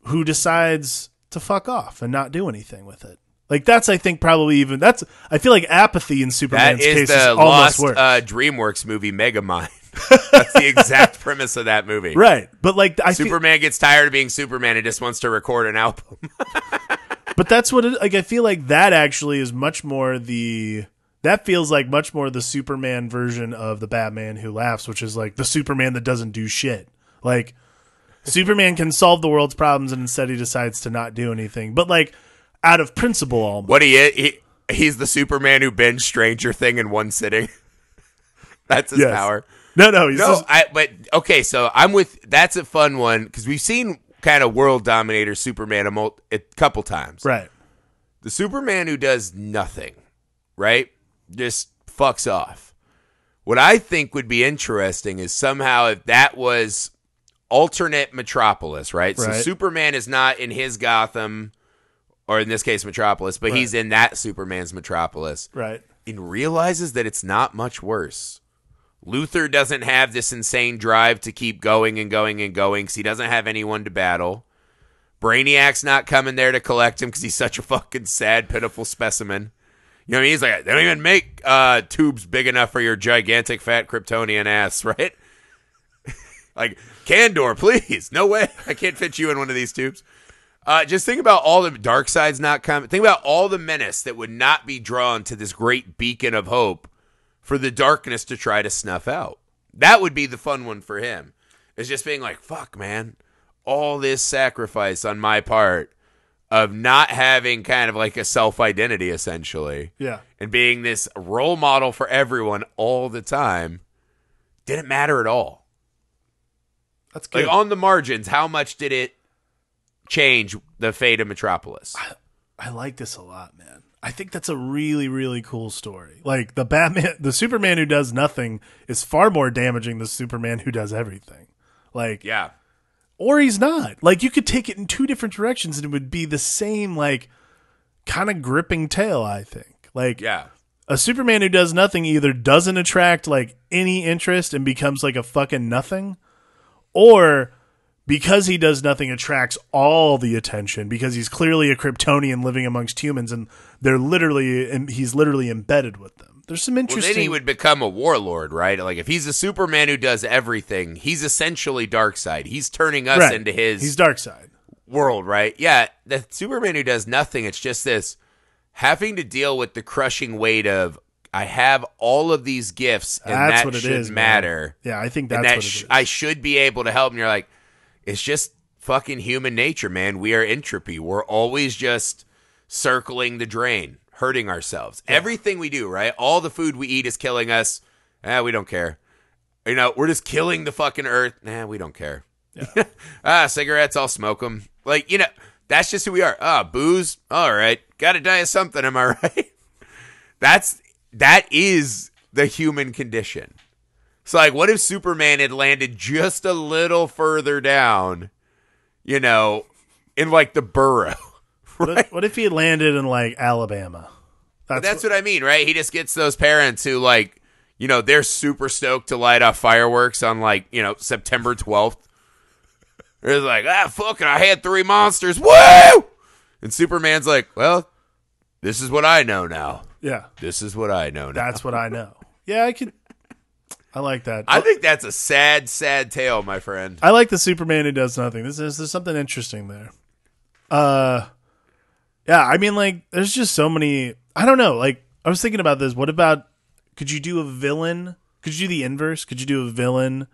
who decides to fuck off and not do anything with it. Like that's I think probably even that's I feel like apathy in Superman's that is case the is almost lost, worse. Uh, DreamWorks movie Megamind. that's the exact premise of that movie. Right. But like I Superman gets tired of being Superman and just wants to record an album. but that's what it, like I feel like that actually is much more the that feels like much more the Superman version of the Batman who laughs, which is like the Superman that doesn't do shit. Like Superman can solve the world's problems and instead he decides to not do anything. But like out of principle almost. What he is, he, he's the Superman who binged Stranger Thing in one sitting. That's his yes. power. No, no, no. Just- I, but okay, so I'm with. That's a fun one because we've seen kind of world dominator Superman a, mul- a couple times, right? The Superman who does nothing, right? Just fucks off. What I think would be interesting is somehow if that was alternate Metropolis, right? right? So Superman is not in his Gotham or in this case Metropolis, but right. he's in that Superman's Metropolis. Right. And realizes that it's not much worse. Luther doesn't have this insane drive to keep going and going and going because he doesn't have anyone to battle. Brainiac's not coming there to collect him because he's such a fucking sad, pitiful specimen. You know what I mean? He's like, they don't even make uh, tubes big enough for your gigantic, fat Kryptonian ass, right? like, Candor, please. No way. I can't fit you in one of these tubes. Uh, just think about all the dark sides not coming. Think about all the menace that would not be drawn to this great beacon of hope for the darkness to try to snuff out. That would be the fun one for him. Is just being like, fuck, man, all this sacrifice on my part of not having kind of like a self identity essentially. Yeah. And being this role model for everyone all the time didn't matter at all. That's good. Like on the margins, how much did it change the fate of Metropolis. I, I like this a lot, man. I think that's a really, really cool story. Like the Batman, the Superman who does nothing is far more damaging than Superman who does everything. Like, yeah, or he's not. Like, you could take it in two different directions and it would be the same, like, kind of gripping tale. I think. Like, yeah, a Superman who does nothing either doesn't attract like any interest and becomes like a fucking nothing, or because he does nothing attracts all the attention because he's clearly a Kryptonian living amongst humans and they're literally he's literally embedded with them. There's some interesting. Well, then he would become a warlord, right? Like if he's a Superman who does everything, he's essentially Dark Side. He's turning us right. into his. He's Side. world, right? Yeah, the Superman who does nothing. It's just this having to deal with the crushing weight of I have all of these gifts, and that's that what it is. should matter. Man. Yeah, I think that's and that sh- I should be able to help. And you're like, it's just fucking human nature, man. We are entropy. We're always just circling the drain, hurting ourselves. Yeah. Everything we do, right? All the food we eat is killing us. Ah, we don't care. You know, we're just killing the fucking earth. Nah, we don't care. Yeah. ah, cigarettes, I'll smoke them. Like, you know, that's just who we are. Ah, booze, all right. Got to die of something, am I right? that's that is the human condition. It's like, what if Superman had landed just a little further down, you know, in like the borough? Right? What, what if he landed in like Alabama? That's, that's what, what I mean, right? He just gets those parents who like, you know, they're super stoked to light off fireworks on like, you know, September 12th. It's like, ah, fuck it, I had three monsters. Woo! And Superman's like, well, this is what I know now. Yeah. This is what I know now. That's what I know. Yeah, I could I like that. I think that's a sad, sad tale, my friend. I like the Superman who does nothing. This is there's something interesting there. Uh, yeah. I mean, like, there's just so many. I don't know. Like, I was thinking about this. What about? Could you do a villain? Could you do the inverse? Could you do a villain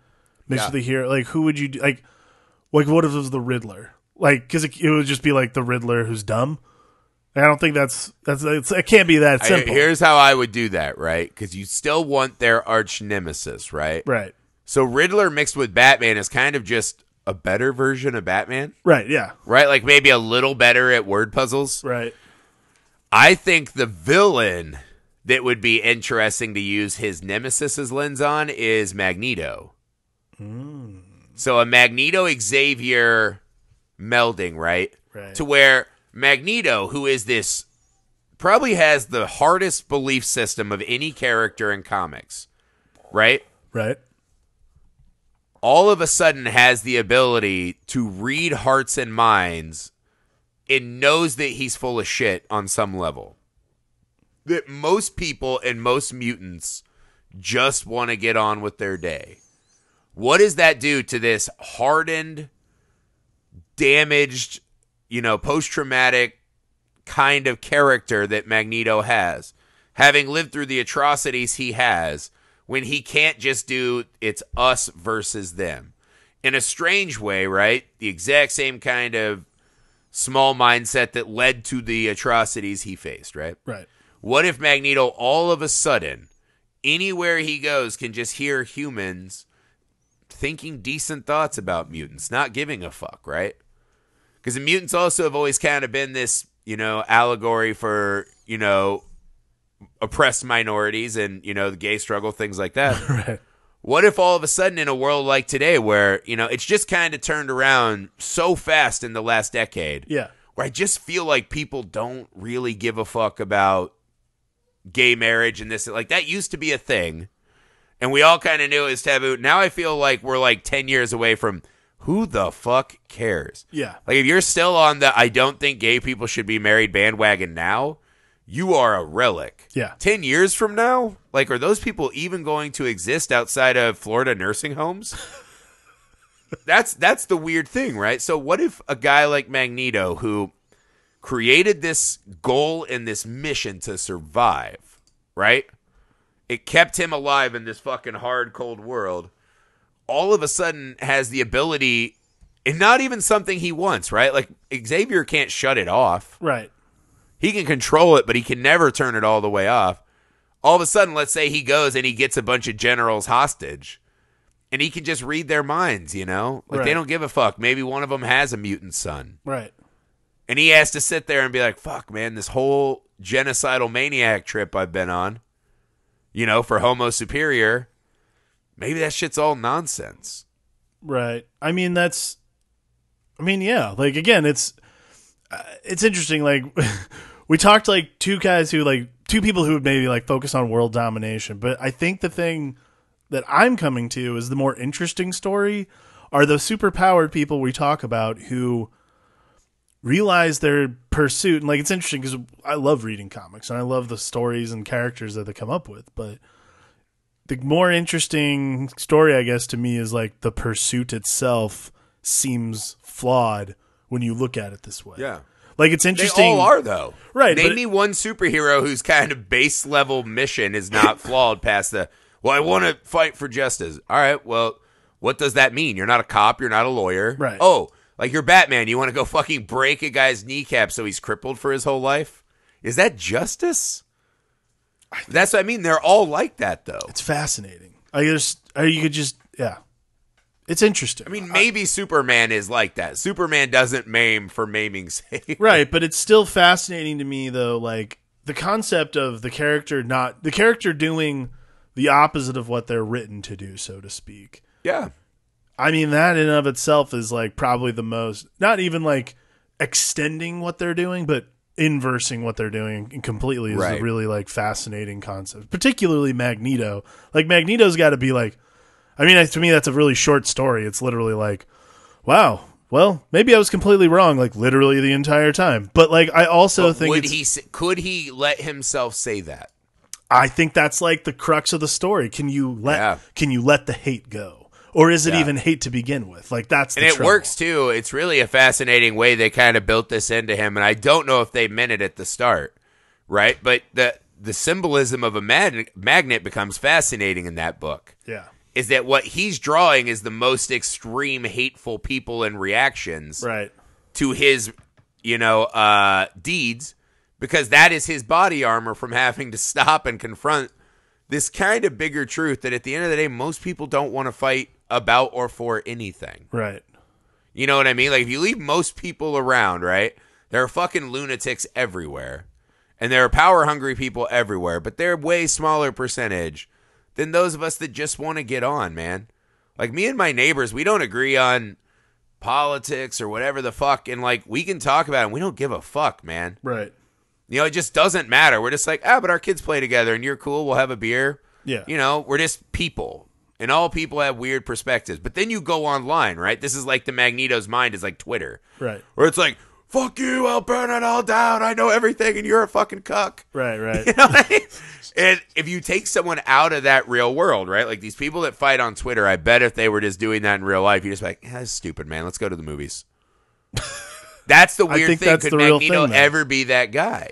mixed yeah. with a hero? Like, who would you do? Like, like what if it was the Riddler? Like, because it, it would just be like the Riddler who's dumb. I don't think that's that's it. Can't be that simple. I, here's how I would do that, right? Because you still want their arch nemesis, right? Right. So Riddler mixed with Batman is kind of just a better version of Batman, right? Yeah. Right, like maybe a little better at word puzzles, right? I think the villain that would be interesting to use his nemesis's lens on is Magneto. Mm. So a Magneto Xavier melding, right? Right. To where Magneto, who is this probably has the hardest belief system of any character in comics, right? Right. All of a sudden has the ability to read hearts and minds and knows that he's full of shit on some level. That most people and most mutants just want to get on with their day. What does that do to this hardened, damaged you know, post traumatic kind of character that Magneto has. Having lived through the atrocities he has, when he can't just do it's us versus them. In a strange way, right? The exact same kind of small mindset that led to the atrocities he faced, right? Right. What if Magneto all of a sudden, anywhere he goes, can just hear humans thinking decent thoughts about mutants, not giving a fuck, right? Because the mutants also have always kind of been this, you know, allegory for, you know, oppressed minorities and, you know, the gay struggle, things like that. right. What if all of a sudden in a world like today where, you know, it's just kind of turned around so fast in the last decade? Yeah. Where I just feel like people don't really give a fuck about gay marriage and this like that used to be a thing and we all kind of knew it was taboo. Now I feel like we're like 10 years away from who the fuck cares? Yeah. Like if you're still on the I don't think gay people should be married bandwagon now, you are a relic. Yeah. 10 years from now, like are those people even going to exist outside of Florida nursing homes? that's that's the weird thing, right? So what if a guy like Magneto who created this goal and this mission to survive, right? It kept him alive in this fucking hard cold world all of a sudden has the ability and not even something he wants, right? Like Xavier can't shut it off. Right. He can control it, but he can never turn it all the way off. All of a sudden, let's say he goes and he gets a bunch of generals hostage and he can just read their minds, you know? Like right. they don't give a fuck. Maybe one of them has a mutant son. Right. And he has to sit there and be like, fuck, man, this whole genocidal maniac trip I've been on, you know, for Homo Superior maybe that shit's all nonsense. Right. I mean, that's. I mean, yeah. Like again, it's uh, it's interesting. Like we talked like two guys who like two people who would maybe like focus on world domination, but I think the thing that I'm coming to is the more interesting story are the superpowered people we talk about who realize their pursuit and like it's interesting because I love reading comics and I love the stories and characters that they come up with, but the more interesting story, I guess, to me is like the pursuit itself seems flawed when you look at it this way. Yeah. Like it's interesting. They all are though, right? Name one superhero whose kind of base level mission is not flawed past the. Well, I want to fight for justice. All right. Well, what does that mean? You're not a cop. You're not a lawyer. Right. Oh, like you're Batman. You want to go fucking break a guy's kneecap so he's crippled for his whole life? Is that justice? That's what I mean. They're all like that, though. It's fascinating. I just, I, you could just, yeah. It's interesting. I mean, maybe Superman is like that. Superman doesn't maim for maiming's sake. Right, but it's still fascinating to me though, like the concept of the character not the character doing the opposite of what they're written to do, so to speak. Yeah. I mean, that in of itself is like probably the most not even like extending what they're doing, but inversing what they're doing completely is right. a really like fascinating concept. Particularly Magneto. Like Magneto's got to be like, I mean, to me that's a really short story. It's literally like, wow. Well, maybe I was completely wrong, like literally the entire time. But like, I also but think would he could he let himself say that? I think that's like the crux of the story. Can you let yeah. can you let the hate go? or is it yeah. even hate to begin with? Like that's and it trouble. works too. It's really a fascinating way they kind of built this into him, and I don't know if they meant it at the start, right? But the the symbolism of a mag- magnet becomes fascinating in that book. Yeah, is that what he's drawing is the most extreme hateful people and reactions, right, to his you know uh, deeds because that is his body armor from having to stop and confront this kind of bigger truth that at the end of the day most people don't want to fight about or for anything. Right. You know what I mean? Like if you leave most people around, right? There are fucking lunatics everywhere. And there are power hungry people everywhere, but they're way smaller percentage than those of us that just want to get on, man. Like me and my neighbors, we don't agree on politics or whatever the fuck and like we can talk about it and we don't give a fuck, man. Right. You know, it just doesn't matter. We're just like, ah, but our kids play together and you're cool, we'll have a beer. Yeah. You know, we're just people and all people have weird perspectives. But then you go online, right? This is like the Magneto's mind is like Twitter, right? Where it's like, "Fuck you, I'll burn it all down. I know everything, and you're a fucking cuck." Right, right. You know I mean? and if you take someone out of that real world, right? Like these people that fight on Twitter, I bet if they were just doing that in real life, you would just like, "That's stupid man. Let's go to the movies." that's the weird thing. Could Magneto thing, ever be that guy?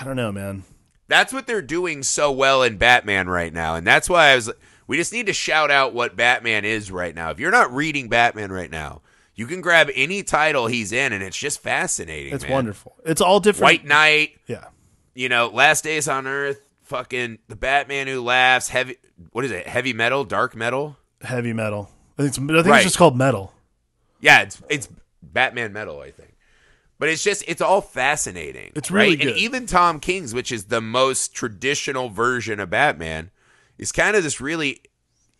I don't know, man. That's what they're doing so well in Batman right now, and that's why I was. Like, we just need to shout out what Batman is right now. If you're not reading Batman right now, you can grab any title he's in, and it's just fascinating. It's man. wonderful. It's all different. White Knight. Yeah. You know, Last Days on Earth. Fucking the Batman who laughs. Heavy. What is it? Heavy metal. Dark metal. Heavy metal. I think it's, I think right. it's just called metal. Yeah, it's it's Batman metal. I think. But it's just it's all fascinating. It's really right? good. And even Tom King's, which is the most traditional version of Batman, is kind of this really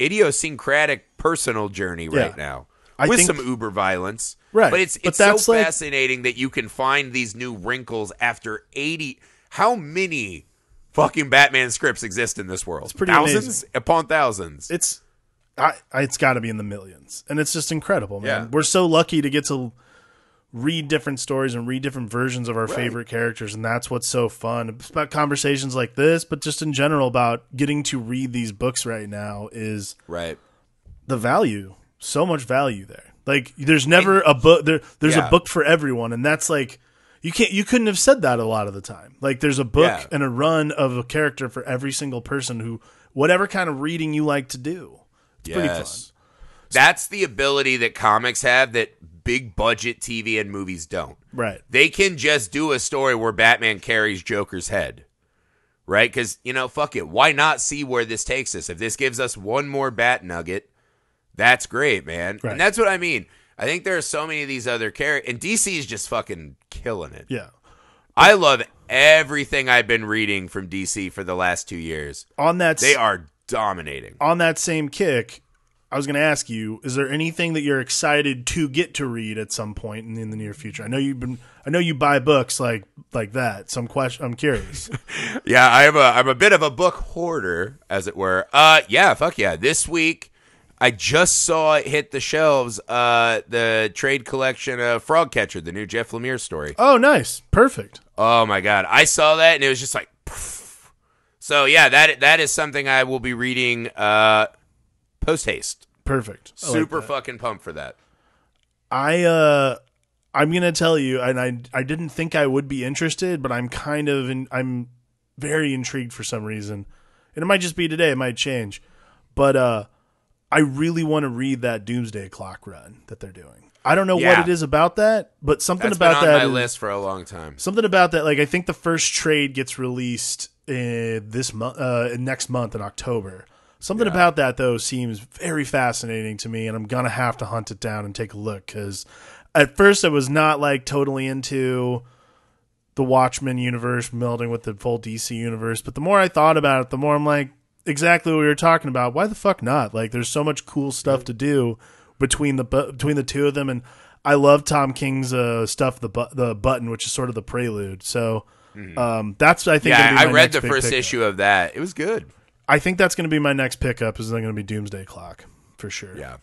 idiosyncratic personal journey right yeah. now with some uber violence. Right. But it's it's but so like, fascinating that you can find these new wrinkles after 80 how many fucking Batman scripts exist in this world? It's pretty thousands amazing. upon thousands. It's I, it's got to be in the millions. And it's just incredible, man. Yeah. We're so lucky to get to read different stories and read different versions of our right. favorite characters and that's what's so fun it's about conversations like this but just in general about getting to read these books right now is right the value so much value there like there's never a book there there's yeah. a book for everyone and that's like you can't you couldn't have said that a lot of the time like there's a book yeah. and a run of a character for every single person who whatever kind of reading you like to do it's yes. pretty fun that's the ability that comics have that big budget TV and movies don't. Right. They can just do a story where Batman carries Joker's head. Right? Because, you know, fuck it. Why not see where this takes us? If this gives us one more bat nugget, that's great, man. Right. And that's what I mean. I think there are so many of these other characters, and DC is just fucking killing it. Yeah. I love everything I've been reading from DC for the last two years. On that, they are dominating. On that same kick, I was going to ask you: Is there anything that you're excited to get to read at some point in, in the near future? I know you've been, I know you buy books like like that. Some I'm question, I'm curious. yeah, I am a, I'm a bit of a book hoarder, as it were. Uh, yeah, fuck yeah. This week, I just saw it hit the shelves. Uh, the trade collection of Frogcatcher, the new Jeff Lemire story. Oh, nice, perfect. Oh my god, I saw that and it was just like. Poof. So yeah, that that is something I will be reading. Uh Post haste. Perfect. like Super fucking pumped for that. I uh I'm gonna tell you, and I I didn't think I would be interested, but I'm kind of in, I'm very intrigued for some reason, and it might just be today. It might change, but uh, I really want to read that Doomsday Clock run that they're doing. I don't know Yeah. what it is about that, but something That's about been on that my is- list for a long time. something about that. Like I think the first trade gets released uh, this month, uh, next month in October, Something yeah. about that though seems very fascinating to me, and I'm gonna have to hunt it down and take a look because at first I was not like totally into the Watchmen universe melding with the full DC universe, but the more I thought about it, the more I'm like, exactly what we were talking about. Why the fuck not? Like, there's so much cool stuff to do between the between the two of them, and I love Tom King's uh, stuff, the bu- the button, which is sort of the prelude. So mm-hmm. um, that's I think. Yeah, I read the first pickup. issue of that. It was good. I think that's going to be my next pickup. Is going to be Doomsday Clock for sure. Yeah.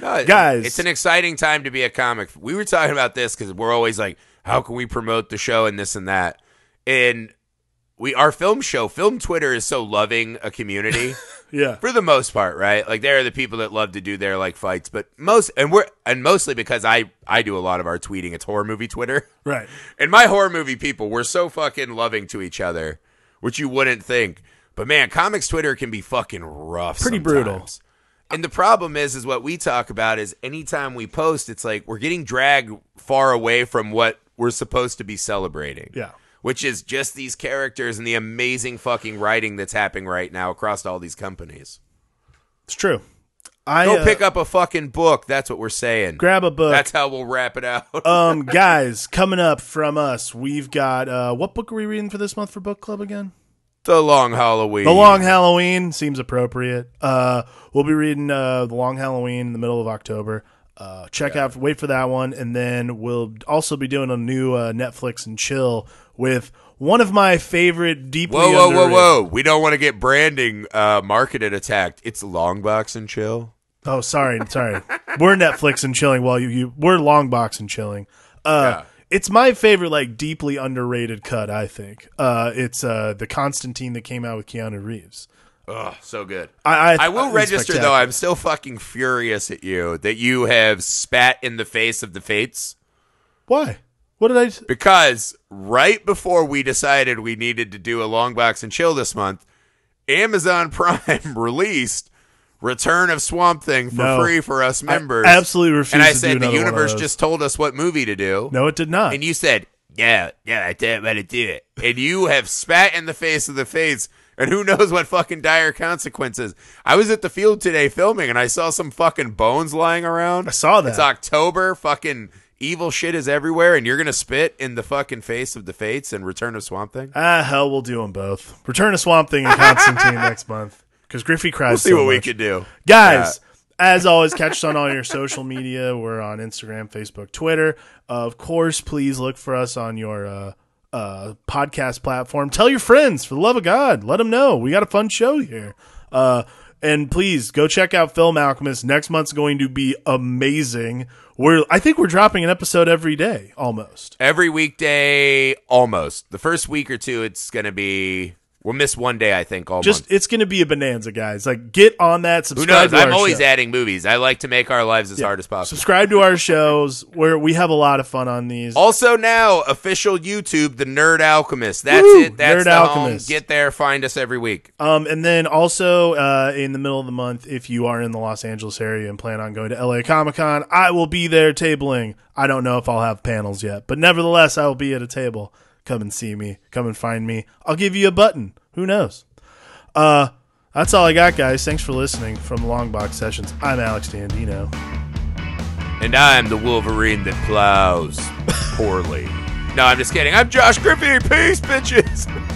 No, Guys, it's an exciting time to be a comic. We were talking about this because we're always like, how can we promote the show and this and that? And we our film show, film Twitter is so loving a community. yeah. For the most part, right? Like there are the people that love to do their like fights, but most and we're and mostly because I I do a lot of our tweeting, it's horror movie Twitter. Right. And my horror movie people, were so fucking loving to each other, which you wouldn't think. But man, comics Twitter can be fucking rough. Pretty sometimes. brutal. And the problem is, is what we talk about is anytime we post, it's like we're getting dragged far away from what we're supposed to be celebrating. Yeah. Which is just these characters and the amazing fucking writing that's happening right now across all these companies. It's true. I, Go uh, pick up a fucking book. That's what we're saying. Grab a book. That's how we'll wrap it out. um, guys, coming up from us, we've got uh, what book are we reading for this month for book club again? The Long Halloween. The Long Halloween seems appropriate. Uh, we'll be reading uh, The Long Halloween in the middle of October. Uh, check yeah. out, wait for that one, and then we'll also be doing a new uh, Netflix and chill with one of my favorite deeply. Whoa, whoa, whoa, whoa! We don't want to get branding uh, marketed attacked. It's Longbox and Chill. Oh, sorry, sorry. we're Netflix and chilling. Well, you, you we're Longbox and chilling. Uh, yeah it's my favorite, like deeply underrated cut. I think uh, it's uh, the Constantine that came out with Keanu Reeves. Oh, so good. I I, I will register though. I'm still fucking furious at you that you have spat in the face of the fates. Why? What did I? because right before we decided we needed to do a long box and chill this month, Amazon Prime released Return of Swamp Thing for no, free for us members. I absolutely refuse. And I said the universe just told us what movie to do. No, it did not. And you said, "Yeah, yeah, I did, but it did." And you have spat in the face of the fates and who knows what fucking dire consequences. I was at the field today filming and I saw some fucking bones lying around. I saw that. It's October, fucking evil shit is everywhere and you're going to spit in the fucking face of the fates and Return of Swamp Thing? Ah, hell, we'll do them both. Return of Swamp Thing and Constantine next month because Griffey cries. We'll see so what much. we can do, guys. Yeah. As always, catch us on all your social media. We're on Instagram, Facebook, Twitter. Of course, please look for us on your uh, uh, podcast platform. Tell your friends, for the love of God, let them know we got a fun show here. Uh, and please go check out Film Alchemist. Next month's going to be amazing. We're I think we're dropping an episode every day almost. Every weekday almost. The first week or two it's going to be We'll miss one day, I think. All just month. it's going to be a bonanza, guys. Like get on that. Subscribe. Who knows? I'm always show. adding movies. I like to make our lives as yeah. hard as possible. Subscribe to our shows where we have a lot of fun on these. Also now official YouTube, the Nerd Alchemist. That's Woo! it. That's Nerd the Alchemist. Home. Get there, find us every week. Um, and then also uh, in the middle of the month, if you are in the Los Angeles area and plan on going to LA Comic Con, I will be there tabling. I don't know if I'll have panels yet, but nevertheless, I will be at a table. Come and see me. Come and find me. I'll give you a button. Who knows? Uh, that's all I got, guys. Thanks for listening from Longbox Sessions. I'm Alex Dandino. And I'm the Wolverine that plows poorly. no, I'm just kidding. I'm Josh Griffey. Peace, bitches.